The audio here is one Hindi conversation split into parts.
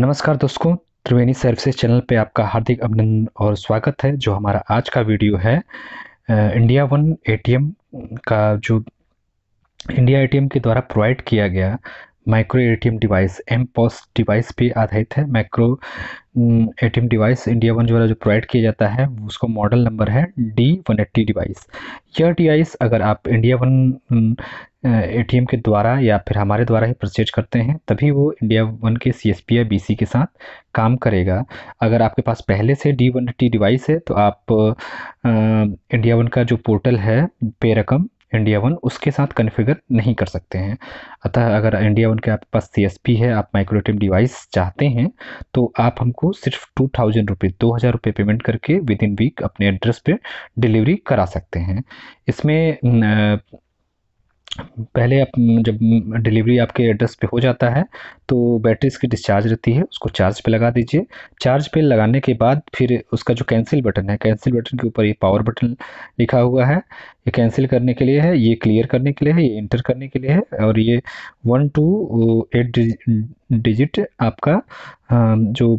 नमस्कार दोस्तों त्रिवेणी सर्विसेज चैनल पे आपका हार्दिक अभिनंदन और स्वागत है जो हमारा आज का वीडियो है इंडिया वन एटीएम का जो इंडिया एटीएम के द्वारा प्रोवाइड किया गया micro ATM device M POS device पे आधारित है micro ATM device India one द्वारा जो प्रोवाइड किया जाता है उसका मॉडल नंबर है डी वन एट्टी डिवाइस यह डिवाइस अगर आप इंडिया वन एटीएम के द्वारा या फिर हमारे द्वारा ही परचेज करते हैं तभी वो इंडिया वन के सी एस पी या बी सी के साथ काम करेगा अगर आपके पास पहले से डी वन एट्टी डिवाइस है तो आप आ, इंडिया वन का जो पोर्टल है पे रकम इंडिया वन उसके साथ कन्फिगर नहीं कर सकते हैं अतः अगर इंडिया वन के आपके पास सी है आप माइक्रोटिव डिवाइस चाहते हैं तो आप हमको सिर्फ टू थाउजेंड रुपीज़ दो हज़ार रुपये पेमेंट करके विद इन वीक अपने एड्रेस पर डिलीवरी करा सकते हैं इसमें पहले आप जब डिलीवरी आपके एड्रेस पे हो जाता है तो बैटरी इसकी डिस्चार्ज रहती है उसको चार्ज पे लगा दीजिए चार्ज पे लगाने के बाद फिर उसका जो कैंसिल बटन है कैंसिल बटन के ऊपर ये पावर बटन लिखा हुआ है ये कैंसिल करने के लिए है ये क्लियर करने के लिए है ये इंटर करने के लिए है और ये वन टू एट डिजिट आपका जो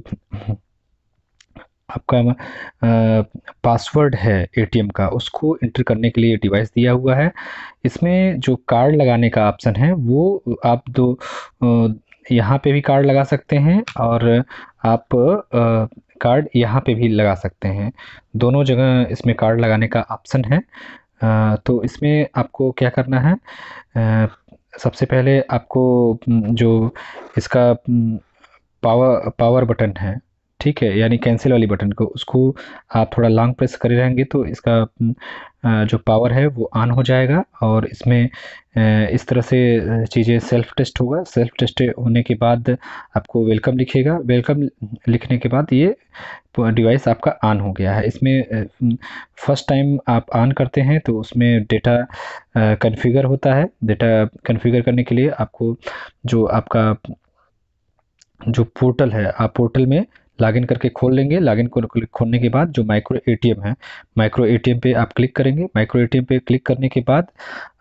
आपका पासवर्ड है एटीएम का उसको इंटर करने के लिए डिवाइस दिया हुआ है इसमें जो कार्ड लगाने का ऑप्शन है वो आप दो यहाँ पे भी कार्ड लगा सकते हैं और आप कार्ड यहाँ पे भी लगा सकते हैं दोनों जगह इसमें कार्ड लगाने का ऑप्शन है तो इसमें आपको क्या करना है सबसे पहले आपको जो इसका पावर पावर बटन है ठीक है यानी कैंसिल वाली बटन को उसको आप थोड़ा लॉन्ग प्रेस करे रहेंगे तो इसका जो पावर है वो ऑन हो जाएगा और इसमें इस तरह से चीज़ें सेल्फ टेस्ट होगा सेल्फ टेस्ट होने के बाद आपको वेलकम लिखेगा वेलकम लिखने के बाद ये डिवाइस आपका ऑन हो गया है इसमें फर्स्ट टाइम आप ऑन करते हैं तो उसमें डेटा कन्फिगर होता है डेटा कन्फिगर करने के लिए आपको जो आपका जो पोर्टल है आप पोर्टल में लॉगिन करके खोल लेंगे लॉगिन इन खोलने के बाद जो माइक्रो एटीएम है माइक्रो एटीएम पे आप क्लिक करेंगे माइक्रो एटीएम पे क्लिक करने के बाद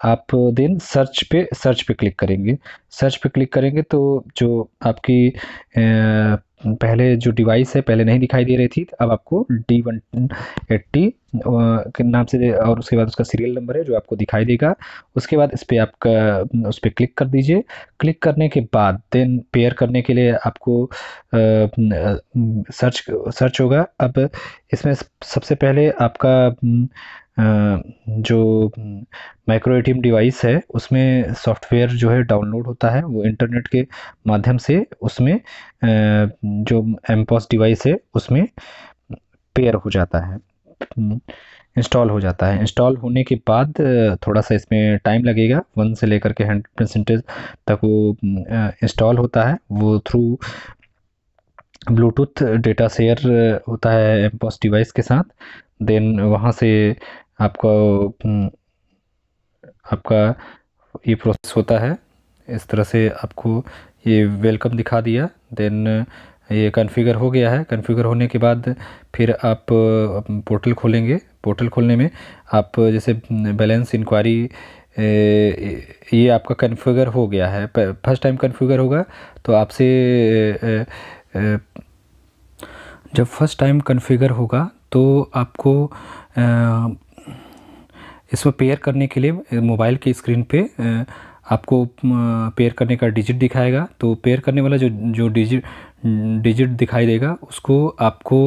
आप देन सर्च पे सर्च पे क्लिक करेंगे सर्च पे क्लिक करेंगे तो जो आपकी ए, पहले जो डिवाइस है पहले नहीं दिखाई दे रही थी अब आपको डी वन एट्टी के नाम से और उसके बाद उसका सीरियल नंबर है जो आपको दिखाई देगा उसके बाद इस पर आप उस पर क्लिक कर दीजिए क्लिक करने के बाद देन पेयर करने के लिए आपको सर्च सर्च होगा अब इसमें सबसे पहले आपका जो माइक्रो ए डिवाइस है उसमें सॉफ्टवेयर जो है डाउनलोड होता है वो इंटरनेट के माध्यम से उसमें जो एम डिवाइस है उसमें पेयर हो जाता है इंस्टॉल हो जाता है इंस्टॉल होने के बाद थोड़ा सा इसमें टाइम लगेगा वन से लेकर के हंड्रेड परसेंटेज तक वो इंस्टॉल होता है वो थ्रू ब्लूटूथ डेटा शेयर होता है पॉस डिवाइस के साथ देन वहाँ से आपका आपका ये प्रोसेस होता है इस तरह से आपको ये वेलकम दिखा दिया देन ये कॉन्फ़िगर हो गया है कॉन्फ़िगर होने के बाद फिर आप पोर्टल खोलेंगे पोर्टल खोलने में आप जैसे बैलेंस इंक्वायरी ये आपका कॉन्फ़िगर हो गया है फर्स्ट टाइम कॉन्फ़िगर होगा तो आपसे जब फर्स्ट टाइम कॉन्फ़िगर होगा तो आपको इसमें पेयर करने के लिए मोबाइल की स्क्रीन पे आपको पेयर करने का डिजिट दिखाएगा तो पेयर करने वाला जो जो डिजिट डिजिट दिखाई देगा उसको आपको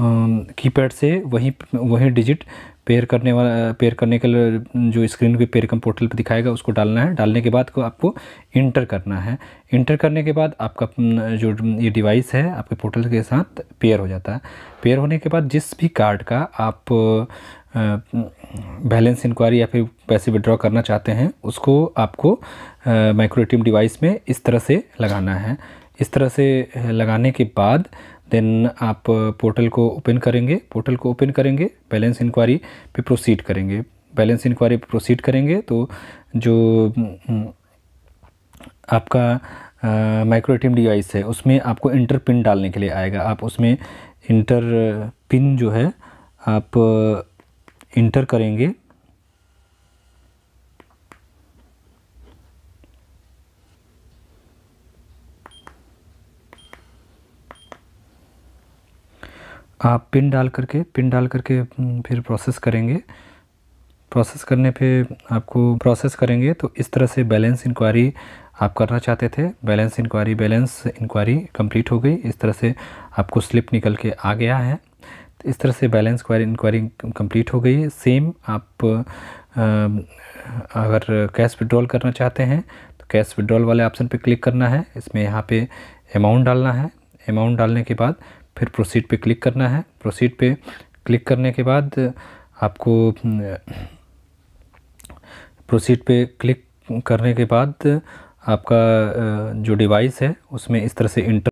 कीपैड से वहीं वहीं डिजिट पेयर करने वाला पेयर करने के लिए जो स्क्रीन पे पेयर कम पोर्टल पे दिखाएगा उसको डालना है डालने के बाद को आपको इंटर करना है इंटर करने के बाद आपका जो ये डिवाइस है आपके पोर्टल के साथ पेयर हो जाता है पेयर होने के बाद जिस भी कार्ड का आप बैलेंस इंक्वायरी या फिर पैसे विड्रॉ करना चाहते हैं उसको आपको माइक्रो एटीएम डिवाइस में इस तरह से लगाना है इस तरह से लगाने के बाद देन आप पोर्टल को ओपन करेंगे पोर्टल को ओपन करेंगे बैलेंस इंक्वायरी पे प्रोसीड करेंगे बैलेंस इंक्वायरी प्रोसीड करेंगे तो जो आपका माइक्रो एटीएम डिवाइस है उसमें आपको इंटर पिन डालने के लिए आएगा आप उसमें इंटर पिन जो है आप इंटर करेंगे आप पिन डाल करके पिन डाल करके फिर प्रोसेस करेंगे प्रोसेस करने पे आपको प्रोसेस करेंगे तो इस तरह से बैलेंस इंक्वायरी आप करना चाहते थे balance enquiry balance enquiry complete हो गई इस तरह से आपको स्लिप निकल के आ गया है इस तरह से बैलेंस क्वारी इंक्वायरी कंप्लीट हो गई है सेम आप अगर कैश विड्रॉल करना चाहते हैं तो कैश विड्रॉल वाले ऑप्शन पे क्लिक करना है इसमें यहाँ पे अमाउंट डालना है अमाउंट डालने के बाद फिर प्रोसीड पे क्लिक करना है प्रोसीड पे क्लिक करने के बाद आपको प्रोसीड पे क्लिक करने के बाद आपका जो डिवाइस है उसमें इस तरह से इंटर